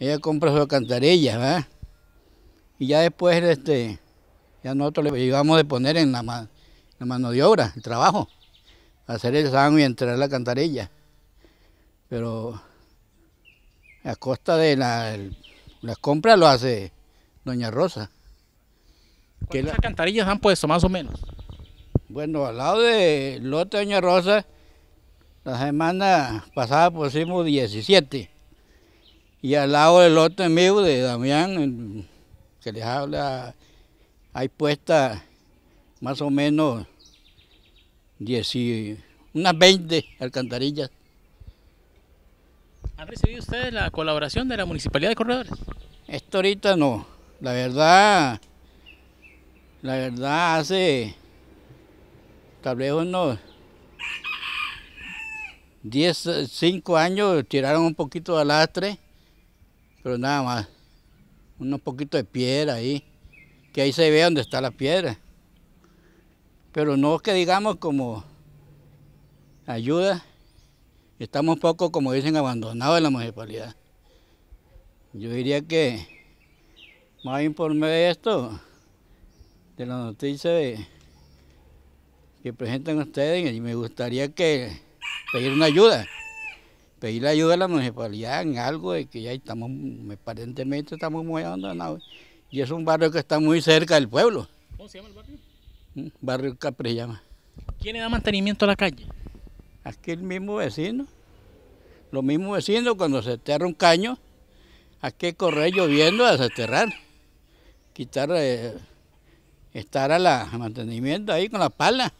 Ella compra su alcantarilla, ¿verdad? Y ya después, este, ya nosotros le íbamos de poner en la, la mano de obra, el trabajo, hacer el sábado y entrar la cantarilla. Pero a costa de la, las compras lo hace Doña Rosa. ¿Cuántas cantarillas cantarillas han puesto, más o menos? Bueno, al lado de lote Doña Rosa, la semana pasada pusimos 17. Y al lado del otro amigo de Damián, que les habla, hay puestas más o menos 10, unas 20 alcantarillas. ¿Han recibido ustedes la colaboración de la Municipalidad de Corredores? Esto ahorita no. La verdad, la verdad hace tal vez unos 10, 5 años tiraron un poquito de alastre pero nada más. Unos poquitos de piedra ahí, que ahí se ve donde está la piedra. Pero no que digamos como ayuda, estamos un poco, como dicen, abandonados en la municipalidad. Yo diría que más informe de esto, de la noticia que presentan ustedes, y me gustaría que pedir una ayuda pedir la ayuda de la municipalidad en algo de que ya estamos, mm, aparentemente estamos muy abandonados. Y es un barrio que está muy cerca del pueblo. ¿Cómo se llama el barrio? Mm, barrio Capri llama. ¿Quién le da mantenimiento a la calle? Aquí el mismo vecino. Los mismos vecinos cuando se aterra un caño, hay que correr lloviendo a se Quitar, eh, estar a la mantenimiento ahí con la pala.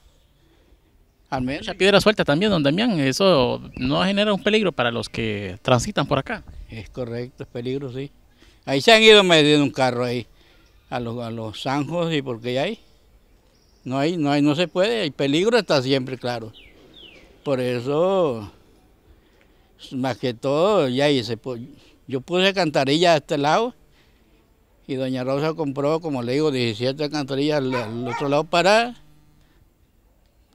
Al menos. Mucha piedra suelta también, don Damián. Eso no genera un peligro para los que transitan por acá. Es correcto, es peligro, sí. Ahí se han ido metiendo un carro ahí, a los, a los zanjos y porque ya hay. No hay, no hay, no se puede, el peligro está siempre, claro. Por eso, más que todo, ya hice. Yo puse cantarillas a este lado y doña Rosa compró, como le digo, 17 cantarillas al otro lado para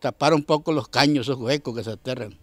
tapar un poco los caños, esos huecos que se aterran.